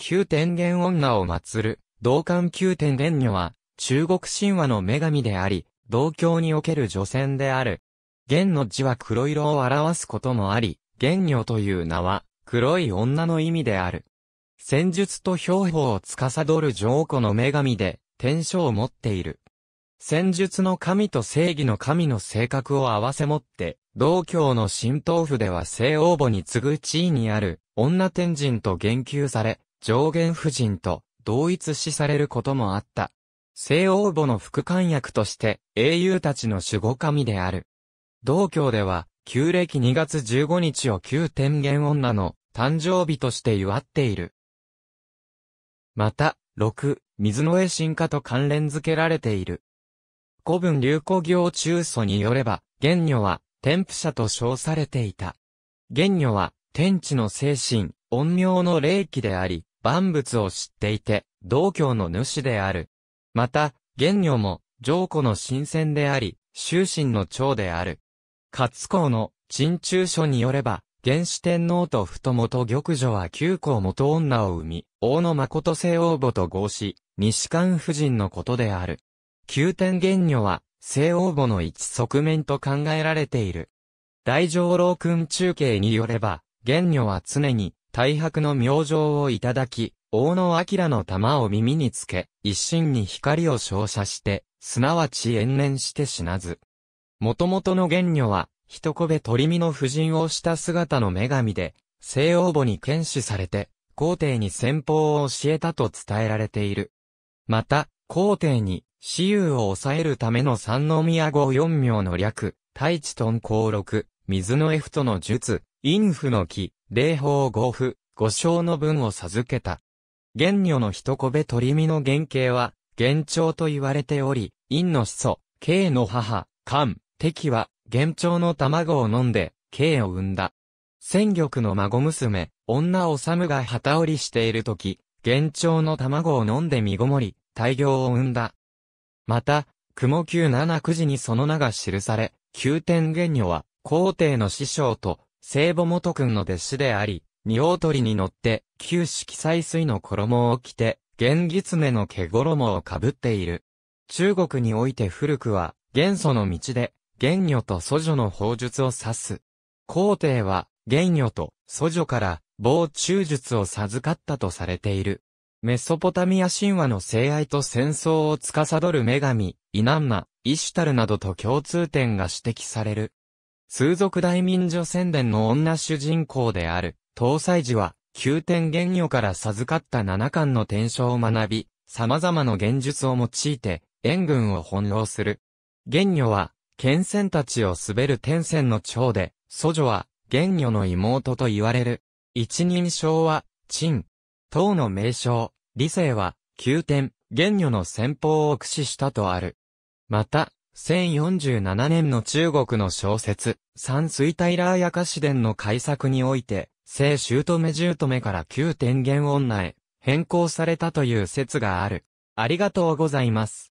九天元女を祀る、道館九天元女は、中国神話の女神であり、道教における女性である。元の字は黒色を表すこともあり、元女という名は、黒い女の意味である。戦術と兵法を司る上古の女神で、天書を持っている。戦術の神と正義の神の性格を合わせ持って、道教の神道府では西王母に次ぐ地位にある、女天神と言及され、上限夫人と同一視されることもあった。西王母の副官役として英雄たちの守護神である。同教では、旧暦2月15日を旧天元女の誕生日として祝っている。また、六、水の絵進化と関連付けられている。古文流行行中祖によれば、玄女は、天賦者と称されていた。玄女は、天地の精神、陰陽の霊気であり、万物を知っていて、道教の主である。また、玄女も、上古の新鮮であり、終身の長である。勝公の、陳中書によれば、原始天皇と太元玉女は九皇元女を生み、大野誠聖王母と合し、西漢夫人のことである。九天玄女は、聖王母の一側面と考えられている。大乗老君中継によれば、玄女は常に、大白の明星をいただき、大野明の玉を耳につけ、一心に光を照射して、すなわち延年して死なず。もともとの玄女は、一こ鳥身の婦人をした姿の女神で、西王母に剣士されて、皇帝に戦法を教えたと伝えられている。また、皇帝に、私有を抑えるための三宮号四名の略、太地遁甲六、水の F との術、陰符の木、霊宝五符、五章の分を授けた。玄女の一個べ取り身の原型は、玄長と言われており、陰の始祖、慶の母、漢、敵は、玄長の卵を飲んで、慶を産んだ。戦玉の孫娘、女おさむが旗織りしている時、玄長の卵を飲んで身ごもり、大行を産んだ。また、雲九七九時にその名が記され、九天玄女は、皇帝の師匠と、聖母元君の弟子であり、二鳥に乗って、旧式祭水の衣を着て、玄狐の毛衣をかぶっている。中国において古くは、元祖の道で、玄女と祖女の宝術を指す。皇帝は、玄女と祖女から、某中術を授かったとされている。メソポタミア神話の性愛と戦争を司る女神、イナンナ、イシュタルなどと共通点が指摘される。数族大民女宣伝の女主人公である、東西寺は、九天玄女から授かった七巻の天章を学び、様々な現術を用いて、援軍を翻弄する。玄女は、剣仙たちを滑る天仙の長で、祖女は、玄女の妹と言われる。一人称は、陳。唐の名称、理性は、九天、玄女の戦法を駆使したとある。また、1047年の中国の小説、三水タイラーヤカ詞伝の改作において、聖姑めから旧天元女へ変更されたという説がある。ありがとうございます。